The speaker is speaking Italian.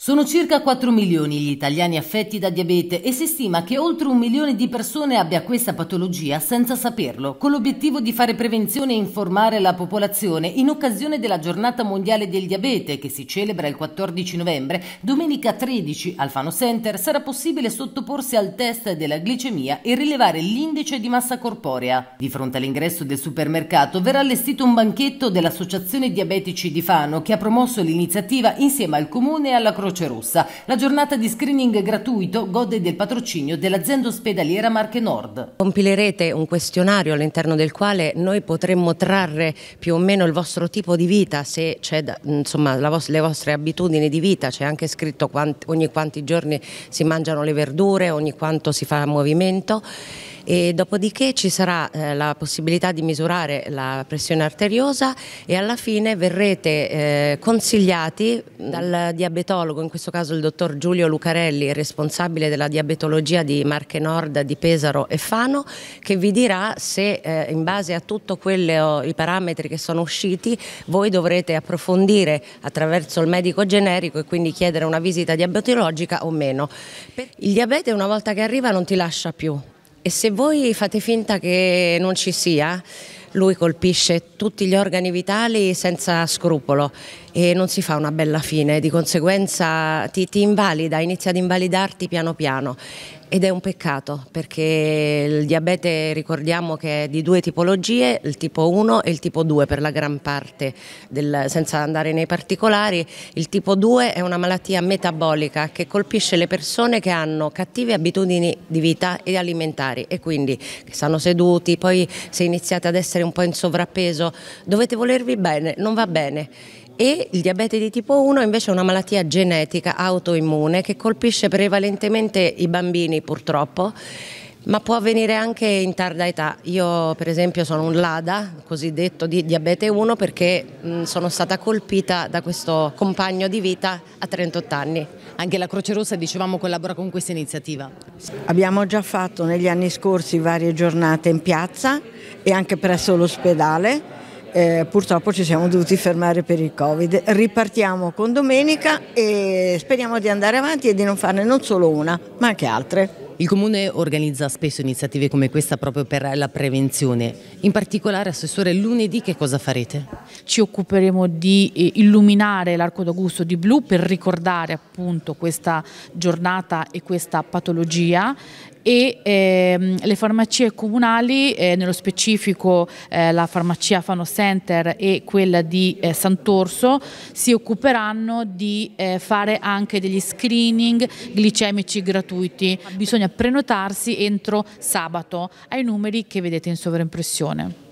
Sono circa 4 milioni gli italiani affetti da diabete e si stima che oltre un milione di persone abbia questa patologia senza saperlo, con l'obiettivo di fare prevenzione e informare la popolazione in occasione della giornata mondiale del diabete che si celebra il 14 novembre. Domenica 13 al Fano Center sarà possibile sottoporsi al test della glicemia e rilevare l'indice di massa corporea. Di fronte all'ingresso del supermercato verrà allestito un banchetto dell'Associazione Diabetici di Fano che ha promosso l'iniziativa insieme al Comune e alla Croce Croce Rossa. La giornata di screening gratuito gode del patrocinio dell'azienda ospedaliera Marche Nord. Compilerete un questionario all'interno del quale noi potremmo trarre più o meno il vostro tipo di vita, se c'è insomma vostra, le vostre abitudini di vita, c'è anche scritto quanti, ogni quanti giorni si mangiano le verdure, ogni quanto si fa movimento e dopodiché ci sarà eh, la possibilità di misurare la pressione arteriosa e alla fine verrete eh, consigliati dal diabetologo, in questo caso il dottor Giulio Lucarelli, responsabile della diabetologia di Marche Nord, di Pesaro e Fano, che vi dirà se eh, in base a tutti i parametri che sono usciti voi dovrete approfondire attraverso il medico generico e quindi chiedere una visita diabetologica o meno. Il diabete una volta che arriva non ti lascia più, e se voi fate finta che non ci sia, lui colpisce tutti gli organi vitali senza scrupolo e non si fa una bella fine, di conseguenza ti, ti invalida, inizia ad invalidarti piano piano ed è un peccato perché il diabete ricordiamo che è di due tipologie, il tipo 1 e il tipo 2 per la gran parte, del, senza andare nei particolari, il tipo 2 è una malattia metabolica che colpisce le persone che hanno cattive abitudini di vita e alimentari e quindi che stanno seduti, poi se iniziate ad essere un po' in sovrappeso dovete volervi bene, non va bene e il diabete di tipo 1 invece è una malattia genetica autoimmune che colpisce prevalentemente i bambini purtroppo ma può avvenire anche in tarda età. Io per esempio sono un LADA, cosiddetto di diabete 1, perché mh, sono stata colpita da questo compagno di vita a 38 anni. Anche la Croce Rossa, dicevamo, collabora con questa iniziativa. Abbiamo già fatto negli anni scorsi varie giornate in piazza e anche presso l'ospedale eh, purtroppo ci siamo dovuti fermare per il Covid. Ripartiamo con domenica e speriamo di andare avanti e di non farne non solo una, ma anche altre. Il Comune organizza spesso iniziative come questa proprio per la prevenzione. In particolare, Assessore, lunedì che cosa farete? Ci occuperemo di eh, illuminare l'Arco d'Augusto di blu per ricordare appunto questa giornata e questa patologia e ehm, le farmacie comunali, eh, nello specifico eh, la farmacia Fano Center e quella di eh, Sant'Orso, si occuperanno di eh, fare anche degli screening glicemici gratuiti. Bisogna prenotarsi entro sabato ai numeri che vedete in sovraimpressione.